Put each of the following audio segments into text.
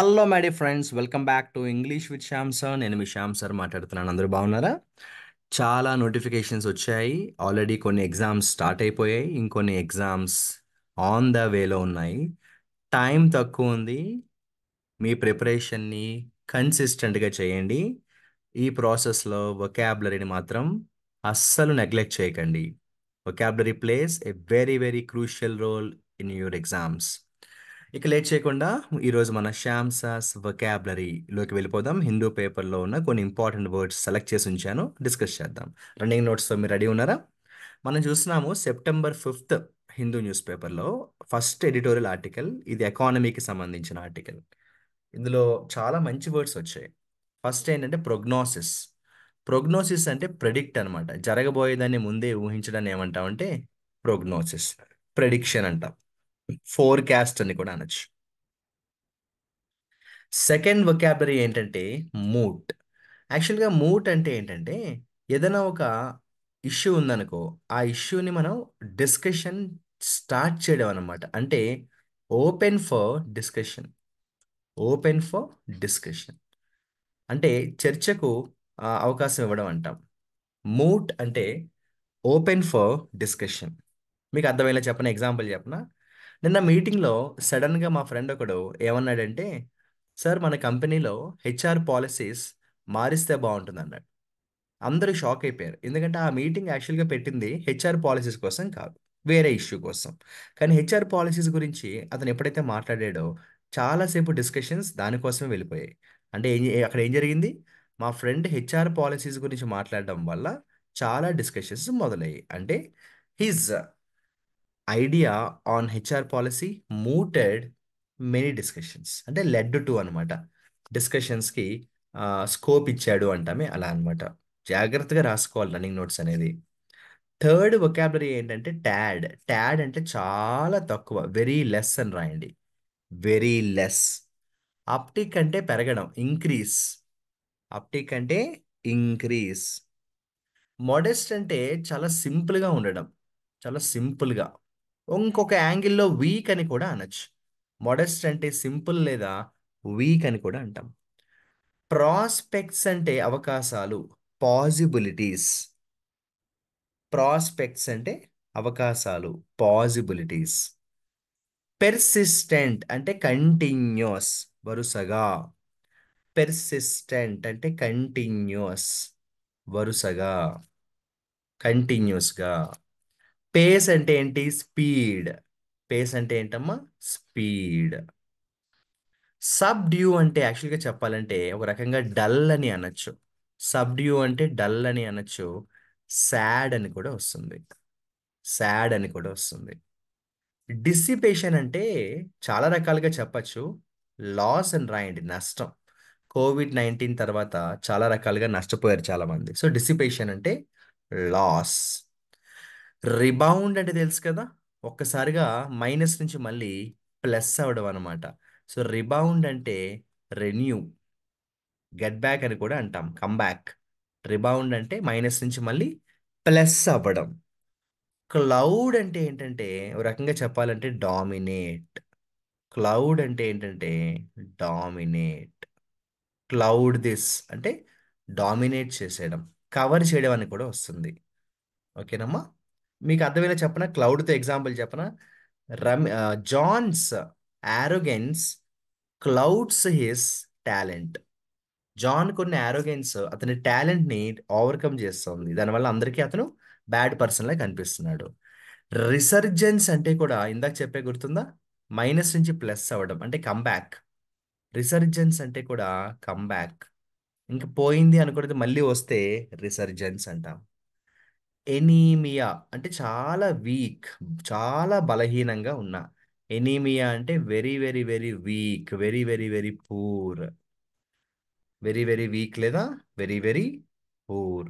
Hello my dear friends welcome back to English with Shyam sir నేను మీ Shyam sir మాట్లాడుతున్నాను అందరూ బాగున్నారా చాలా నోటిఫికేషన్స్ వచ్చాయి ఆల్రెడీ కొన్ని ఎగ్జామ్స్ స్టార్ట్ అయిపోయాయి ఇంకొన్ని ఎగ్జామ్స్ ఆన్ ద వేలో ఉన్నాయి టైం తక్కువ ఉంది మీ ప్రిపరేషన్ని కన్సిస్టెంట్గా చేయండి ఈ ప్రాసెస్లో వొకాబులరీని మాత్రం అస్సలు నెగ్లెక్ట్ చేయకండి vocabulary places a very very crucial role in your exams ఇక లేట్ చేయకుండా ఈరోజు మన శామ్సాస్ వకాబులరీలోకి వెళ్ళిపోదాం హిందూ పేపర్లో ఉన్న కొన్ని ఇంపార్టెంట్ వర్డ్స్ సెలెక్ట్ చేసి ఉంచాను డిస్కస్ చేద్దాం రన్నింగ్ నోట్స్తో మీరు రెడీ ఉన్నారా మనం చూస్తున్నాము సెప్టెంబర్ ఫిఫ్త్ హిందూ న్యూస్ పేపర్లో ఫస్ట్ ఎడిటోరియల్ ఆర్టికల్ ఇది ఎకానమీకి సంబంధించిన ఆర్టికల్ ఇందులో చాలా మంచి వర్డ్స్ వచ్చాయి ఫస్ట్ ఏంటంటే ప్రొగ్నోసిస్ ప్రొగ్నోసిస్ అంటే ప్రెడిక్ట్ అనమాట జరగబోయేదాన్ని ముందే ఊహించడాన్ని ఏమంటామంటే ప్రొగ్నోసిస్ ప్రెడిక్షన్ అంటాం ఫోర్కాస్ట్ అని కూడా అనొచ్చు సెకండ్ వొకాబులరీ ఏంటంటే మూట్ యాక్చువల్గా మూట్ అంటే ఏంటంటే ఏదైనా ఒక ఇష్యూ ఉందనుకో ఆ ఇష్యూని మనం డిస్కషన్ స్టార్ట్ చేయడం అనమాట అంటే open for discussion open for discussion అంటే చర్చకు అవకాశం ఇవ్వడం అంటాం మూట్ అంటే ఓపెన్ ఫర్ డిస్కషన్ మీకు అర్థమయ్యేలా చెప్పిన ఎగ్జాంపుల్ చెప్పిన నిన్న మీటింగ్లో సడన్గా మా ఫ్రెండ్ ఒకడు ఏమన్నాడంటే సార్ మన కంపెనీలో హెచ్ఆర్ పాలసీస్ మారిస్తే బాగుంటుంది అన్నాడు అందరూ షాక్ అయిపోయారు ఎందుకంటే ఆ మీటింగ్ యాక్చువల్గా పెట్టింది హెచ్ఆర్ పాలసీస్ కోసం కాదు వేరే ఇష్యూ కోసం కానీ హెచ్ఆర్ పాలసీస్ గురించి అతను ఎప్పుడైతే మాట్లాడాడో చాలాసేపు డిస్కషన్స్ దానికోసమే వెళ్ళిపోయాయి అంటే ఏం అక్కడ ఏం జరిగింది మా ఫ్రెండ్ హెచ్ఆర్ పాలసీస్ గురించి మాట్లాడడం వల్ల చాలా డిస్కషన్స్ మొదలయ్యాయి అంటే he's idea on HR policy mooted many discussions అంటే లెడ్ టు అనమాట డిస్కషన్స్కి స్కోప్ ఇచ్చాడు అంటామే అలా అనమాట జాగ్రత్తగా రాసుకోవాలి రన్నింగ్ నోట్స్ అనేది థర్డ్ వొకాబులరీ ఏంటంటే ట్యాడ్ ట్యాడ్ అంటే చాలా తక్కువ వెరీ లెస్ అని రాయండి వెరీ లెస్ అప్టిక్ అంటే పెరగడం ఇంక్రీస్ అప్టిక్ అంటే ఇంక్రీస్ మోడెస్ట్ అంటే చాలా సింపుల్గా ఉండడం చాలా సింపుల్గా ఇంకొక యాంగిల్లో వీక్ అని కూడా అనొచ్చు మోడెస్ట్ అంటే సింపుల్ లేదా వీక్ అని కూడా అంటాం ప్రాస్పెక్ట్స్ అంటే అవకాశాలు పాజిబిలిటీస్ ప్రాస్పెక్ట్స్ అంటే అవకాశాలు పాజిబిలిటీస్ పెర్సిస్టెంట్ అంటే కంటిన్యూస్ వరుసగా పెర్సిస్టెంట్ అంటే కంటిన్యూస్ వరుసగా కంటిన్యూస్గా పేస్ అంటే ఏంటి స్పీడ్ పేస్ అంటే ఏంటమ్మా స్పీడ్ సబ్ డ్యూ అంటే యాక్చువల్గా చెప్పాలంటే ఒక రకంగా డల్ అని అనొచ్చు డ్యూ అంటే డల్ అని అనొచ్చు శాడ్ అని కూడా వస్తుంది సాడ్ అని కూడా వస్తుంది డిసిపేషన్ అంటే చాలా రకాలుగా చెప్పచ్చు లాస్ అని రాయండి నష్టం కోవిడ్ నైన్టీన్ తర్వాత చాలా రకాలుగా నష్టపోయారు చాలామంది సో డిసిపేషన్ అంటే లాస్ రిబౌండ్ అంటే తెలుసు కదా ఒక్కసారిగా మైనస్ నుంచి మళ్ళీ ప్లస్ అవ్వడం అనమాట సో రిబౌండ్ అంటే రెన్యూ గెట్ బ్యాక్ అని కూడా అంటాం కమ్బ్యాక్ రిబౌండ్ అంటే మైనస్ నుంచి మళ్ళీ ప్లస్ అవ్వడం క్లౌడ్ అంటే ఏంటంటే ఒక రకంగా చెప్పాలంటే డామినేట్ క్లౌడ్ అంటే ఏంటంటే డామినేట్ క్లౌడ్ దిస్ అంటే డామినేట్ చేసేయడం కవర్ చేయడం అని కూడా వస్తుంది ఓకేనమ్మా మీకు అర్థమైన చెప్పన క్లౌడ్తో ఎగ్జాంపుల్ చెప్పన రమ్ John's arrogance clouds his talent John కొన్ని యారోగెన్స్ అతని టాలెంట్ని ఓవర్కమ్ చేస్తుంది దానివల్ల అందరికీ అతను బ్యాడ్ పర్సన్లా కనిపిస్తున్నాడు రిసర్జెన్స్ అంటే కూడా ఇందాక చెప్పే గుర్తుందా మైనస్ నుంచి ప్లస్ అవ్వడం అంటే కంబ్యాక్ రిసర్జెన్స్ అంటే కూడా కంబ్యాక్ ఇంకా పోయింది అనుకున్నది మళ్ళీ వస్తే రిసర్జెన్స్ అంటాం ఎనీమియా అంటే చాలా వీక్ చాలా బలహీనంగా ఉన్నా ఎనీమియా అంటే very very very weak very very very poor very very weak లేదా వెరీ వెరీ పూర్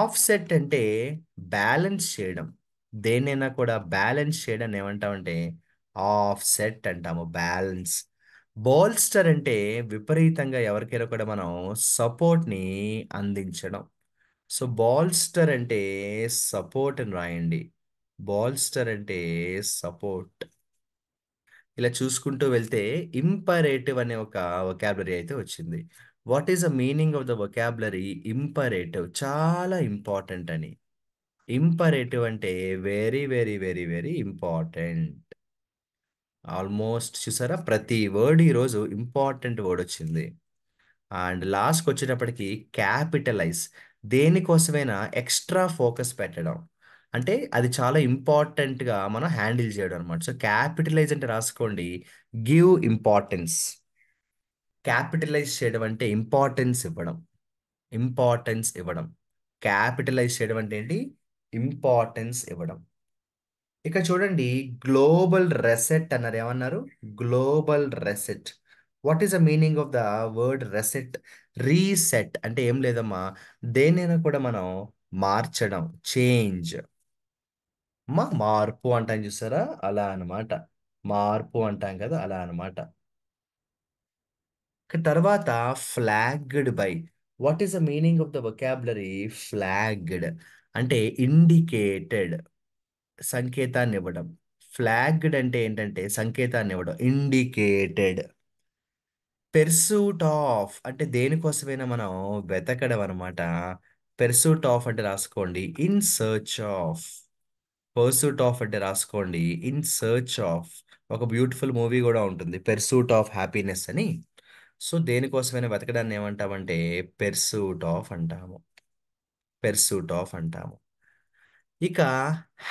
ఆఫ్సెట్ అంటే బ్యాలెన్స్ చేయడం దేన్నైనా కూడా బ్యాలెన్స్ చేయడం ఏమంటామంటే సెట్ అంటాము బ్యాలెన్స్ బోల్స్టర్ అంటే విపరీతంగా ఎవరికైనా కూడా మనం సపోర్ట్ని అందించడం సో బాల్స్టర్ అంటే సపోర్ట్ అని రాయండి బాల్స్టర్ అంటే సపోర్ట్ ఇలా చూసుకుంటూ వెళ్తే ఇంపరేటివ్ అనే ఒక వొకాబులరీ అయితే వచ్చింది what is the meaning of the vocabulary imperative చాలా ఇంపార్టెంట్ అని ఇంపరేటివ్ అంటే very very very very important almost చూసారా ప్రతి వర్డ్ ఈరోజు ఇంపార్టెంట్ వర్డ్ వచ్చింది అండ్ లాస్ట్కి వచ్చేటప్పటికి క్యాపిటలైజ్ దేనికోసమైనా ఎక్స్ట్రా ఫోకస్ పెట్టడం అంటే అది చాలా ఇంపార్టెంట్గా మనం హ్యాండిల్ చేయడం అనమాట సో క్యాపిటలైజ్ అంటే రాసుకోండి గివ్ ఇంపార్టెన్స్ క్యాపిటలైజ్ చేయడం అంటే ఇంపార్టెన్స్ ఇవ్వడం ఇంపార్టెన్స్ ఇవ్వడం క్యాపిటలైజ్ చేయడం అంటే ఏంటి ఇంపార్టెన్స్ ఇవ్వడం ఇక చూడండి గ్లోబల్ రెసెట్ అన్నారు ఏమన్నారు global reset what is the meaning of the word reset reset అంటే ఏం లేదమ్మా దేనైనా కూడా మనం మార్చడం చేంజ్ మా మార్పు అంటాం చూసారా అలా అనమాట మార్పు అంటాం కదా అలా అనమాట తర్వాత flagged by what is the meaning of the vocabulary flagged అంటే ఇండికేటెడ్ సంకేతాన్ని ఇవ్వడం ఫ్లాగ్డ్ అంటే ఏంటంటే సంకేతాన్ని ఇవ్వడం ఇండికేటెడ్ పెర్సూట్ ఆఫ్ అంటే దేనికోసమైనా మనం వెతకడం అనమాట పెర్సూట్ ఆఫ్ అంటే రాసుకోండి in search of pursuit of అంటే రాసుకోండి ఇన్ సర్చ్ ఆఫ్ ఒక బ్యూటిఫుల్ మూవీ కూడా ఉంటుంది పెర్సూట్ ఆఫ్ హ్యాపీనెస్ అని సో దేనికోసమైనా వెతకడాన్ని ఏమంటామంటే పెర్సూట్ ఆఫ్ అంటాము పెర్సూట్ ఆఫ్ అంటాము ఇక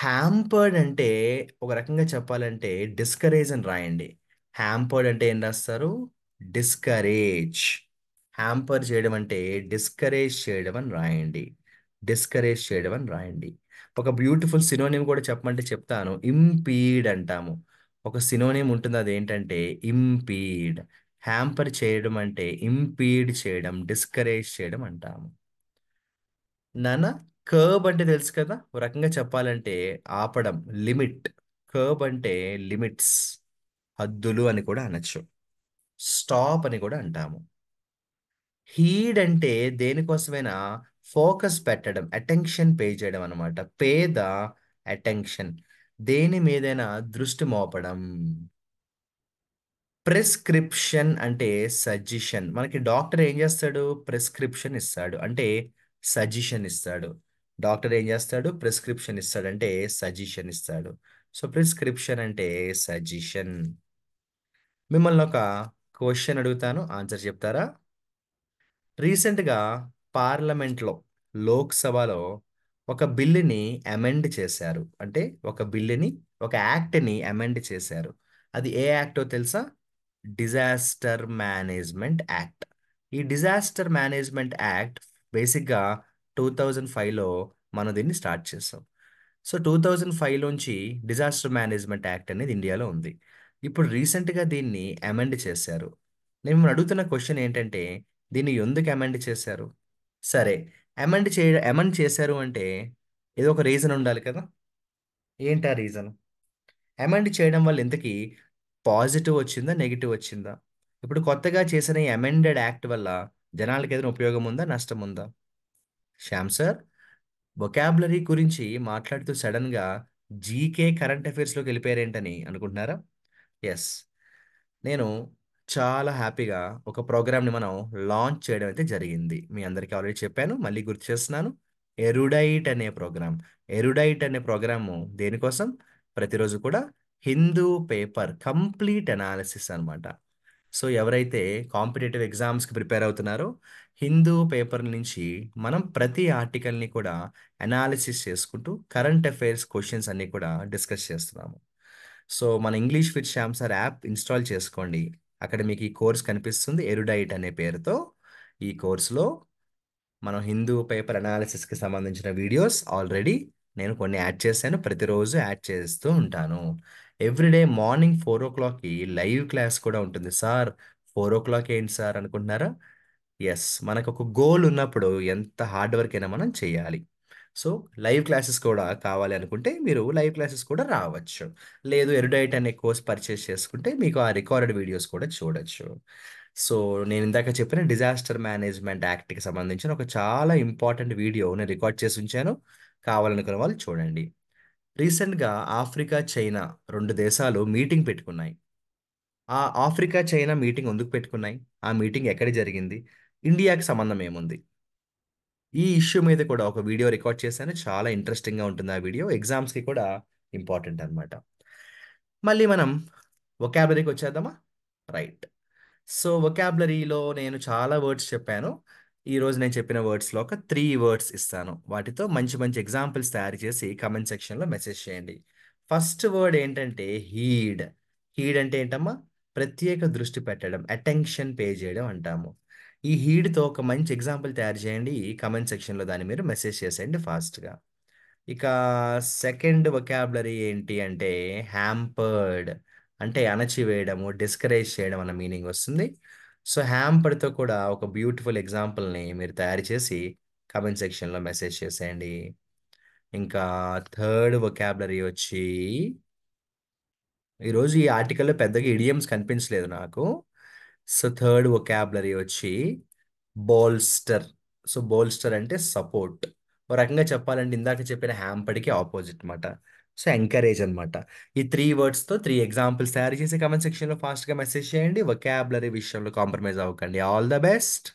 హ్యాంపర్డ్ అంటే ఒక రకంగా చెప్పాలంటే డిస్కరేజ్ అని రాయండి హ్యాంపర్డ్ అంటే ఏం రాస్తారు డిస్కరేజ్ హ్యాంపర్ చేయడం అంటే డిస్కరేజ్ చేయడం అని రాయండి డిస్కరేజ్ చేయడం అని రాయండి ఒక బ్యూటిఫుల్ సినోనిమ్ కూడా చెప్పమంటే చెప్తాను ఇంపీడ్ అంటాము ఒక సినోనిమ్ ఉంటుంది అదేంటంటే ఇంపీడ్ హ్యాంపర్ చేయడం అంటే ఇంపీడ్ చేయడం డిస్కరేజ్ చేయడం అంటాము నాన్న కర్బ్ అంటే తెలుసు కదా ఒక రకంగా చెప్పాలంటే ఆపడం లిమిట్ కర్బ్ అంటే లిమిట్స్ హద్దులు అని కూడా అనొచ్చు స్టాప్ అని కూడా అంటాము హీడ్ అంటే దేనికోసమైనా ఫోకస్ పెట్టడం అటెన్షన్ పే చేయడం అనమాట పే ద అటెన్షన్ దేని మీదైనా దృష్టి మోపడం ప్రిస్క్రిప్షన్ అంటే సజెషన్ మనకి డాక్టర్ ఏం చేస్తాడు ప్రిస్క్రిప్షన్ ఇస్తాడు అంటే సజెషన్ ఇస్తాడు డాక్టర్ ఏం చేస్తాడు ప్రిస్క్రిప్షన్ ఇస్తాడు అంటే సజెషన్ ఇస్తాడు సో ప్రిస్క్రిప్షన్ అంటే సజెషన్ మిమ్మల్ని ఒక క్వశ్చన్ అడుగుతాను ఆన్సర్ చెప్తారా రీసెంట్గా పార్లమెంట్లో లోక్సభలో ఒక బిల్లుని అమెండ్ చేశారు అంటే ఒక బిల్లుని ఒక యాక్ట్ని అమెండ్ చేశారు అది ఏ యాక్టో తెలుసా డిజాస్టర్ మేనేజ్మెంట్ యాక్ట్ ఈ డిజాస్టర్ మేనేజ్మెంట్ యాక్ట్ బేసిక్గా టూ థౌజండ్ ఫైవ్లో మనం దీన్ని స్టార్ట్ చేసాం సో టూ థౌజండ్ ఫైవ్ నుంచి డిజాస్టర్ మేనేజ్మెంట్ యాక్ట్ అనేది ఇండియాలో ఉంది ఇప్పుడు రీసెంట్‌గా దీన్ని అమెండ్ చేశారు. నేను మిమ్మల్ని అడుగుతున్న క్వశ్చన్ ఏంటంటే, దీన్ని ఎందుకు అమెండ్ చేశారు? సరే. అమెండ్ చే అమెండ్ చేశారు అంటే, ఏదో ఒక రీజన్ ఉండాలి కదా! ఏంటా రీజన్? అమెండ్ చేయడం వల్ల ఇంతకీ పాజిటివ్ వచ్చిందా? నెగిటివ్ వచ్చిందా? ఇప్పుడు కొత్తగా చేసిన ఈ అమెండెడ్ యాక్ట్ వల్ల జనాలకి ఏదైనా ఉపయోగం ఉందా? నష్టం ఉందా? శ్యామ్ సార్, వొకాబులరీ గురించి మాట్లాడుతూ సడన్గా జీకే, కరెంట్ వెళ్ళిపోయారేంటని అనుకుంటున్నారా? ఎస్ నేను చాలా హ్యాపీగా ఒక ప్రోగ్రామ్ని మనం లాంచ్ చేయడం అయితే జరిగింది మీ అందరికీ ఆల్రెడీ చెప్పాను మళ్ళీ గుర్తు చేస్తున్నాను ఎరుడైట్ అనే ప్రోగ్రామ్ ఎరుడైట్ అనే ప్రోగ్రాము దేనికోసం ప్రతిరోజు కూడా హిందూ పేపర్ కంప్లీట్ అనాలిసిస్ అనమాట సో ఎవరైతే కాంపిటేటివ్ ఎగ్జామ్స్కి ప్రిపేర్ అవుతున్నారో హిందూ పేపర్ నుంచి మనం ప్రతి ఆర్టికల్ని కూడా అనాలిసిస్ చేసుకుంటూ కరెంట్ అఫైర్స్ క్వశ్చన్స్ అన్నీ కూడా డిస్కస్ చేస్తున్నాము సో మన English with Shyam sir app install చేసుకోండి అక్కడ మీకు ఈ కోర్స్ కనిపిస్తుంది ఎరుడైట్ అనే పేరుతో ఈ కోర్సులో మనం హిందూ పేపర్ అనాలిసిస్కి సంబంధించిన వీడియోస్ ఆల్రెడీ నేను కొన్ని యాడ్ చేశాను ప్రతిరోజు యాడ్ చేస్తూ ఉంటాను ఎవ్రీడే మార్నింగ్ ఫోర్ ఓ క్లాక్కి లైవ్ క్లాస్ కూడా ఉంటుంది సార్ ఫోర్ ఓ క్లాక్ ఏంటి సార్ అనుకుంటున్నారా ఎస్ మనకు ఒక గోల్ ఉన్నప్పుడు ఎంత హార్డ్ వర్క్ అయినా మనం చేయాలి సో లైవ్ క్లాసెస్ కూడా కావాలి అనుకుంటే మీరు లైవ్ క్లాసెస్ కూడా రావచ్చు లేదు ఎరుడైట్ అనే కోర్స్ పర్చేస్ చేసుకుంటే మీకు ఆ రికార్డెడ్ వీడియోస్ కూడా చూడొచ్చు సో నేను ఇందాక చెప్పిన డిజాస్టర్ మేనేజ్మెంట్ యాక్ట్కి సంబంధించిన ఒక చాలా ఇంపార్టెంట్ వీడియో నేను రికార్డ్ చేసి ఉంచాను కావాలనుకున్న వాళ్ళు చూడండి రీసెంట్గా ఆఫ్రికా చైనా రెండు దేశాలు మీటింగ్ పెట్టుకున్నాయి ఆ ఆఫ్రికా చైనా మీటింగ్ ఎందుకు పెట్టుకున్నాయి ఆ మీటింగ్ ఎక్కడ జరిగింది ఇండియాకి సంబంధం ఏముంది ఈ ఇష్యూ మీద కూడా ఒక వీడియో రికార్డ్ చేశాను చాలా ఇంట్రెస్టింగ్గా ఉంటుంది ఆ వీడియో ఎగ్జామ్స్కి కూడా ఇంపార్టెంట్ అనమాట మళ్ళీ మనం ఒకాబులరీకి వచ్చేద్దామా రైట్ సో ఒకాబులరీలో నేను చాలా వర్డ్స్ చెప్పాను ఈరోజు నేను చెప్పిన వర్డ్స్లో ఒక త్రీ వర్డ్స్ ఇస్తాను వాటితో మంచి మంచి ఎగ్జాంపుల్స్ తయారు చేసి కమెంట్ సెక్షన్లో మెసేజ్ చేయండి ఫస్ట్ వర్డ్ ఏంటంటే హీడ్ హీడ్ అంటే ఏంటమ్మా ప్రత్యేక దృష్టి పెట్టడం అటెన్షన్ పే చేయడం అంటాము ఈ హీడ్తో ఒక మంచి ఎగ్జాంపుల్ తయారు చేయండి కమెంట్ సెక్షన్లో దాన్ని మీరు మెసేజ్ చేసేయండి ఫాస్ట్గా ఇక సెకండ్ వొకాబులరీ ఏంటి అంటే హ్యాంపర్డ్ అంటే అణచివేయడము డిస్కరేజ్ చేయడం అన్న మీనింగ్ వస్తుంది సో హ్యాంపర్డ్తో కూడా ఒక బ్యూటిఫుల్ ఎగ్జాంపుల్ని మీరు తయారు చేసి కమెంట్ సెక్షన్లో మెసేజ్ చేసేయండి ఇంకా థర్డ్ వొకాబులరీ వచ్చి ఈరోజు ఈ ఆర్టికల్లో పెద్దగా ఇడియమ్స్ కనిపించలేదు నాకు సో థర్డ్ వొకాబులరీ వచ్చి బోల్స్టర్ సో బోల్స్టర్ అంటే సపోర్ట్ ఒక రకంగా చెప్పాలంటే ఇందాక చెప్పిన హ్యాంపర్కి ఆపోజిట్ అనమాట సో ఎంకరేజ్ అనమాట ఈ త్రీ వర్డ్స్తో త్రీ ఎగ్జాంపుల్స్ తయారు చేసి కమెంట్ సెక్షన్లో ఫాస్ట్గా మెసేజ్ చేయండి వొకాబులరీ విషయంలో కాంప్రమైజ్ అవ్వకండి ఆల్ ద బెస్ట్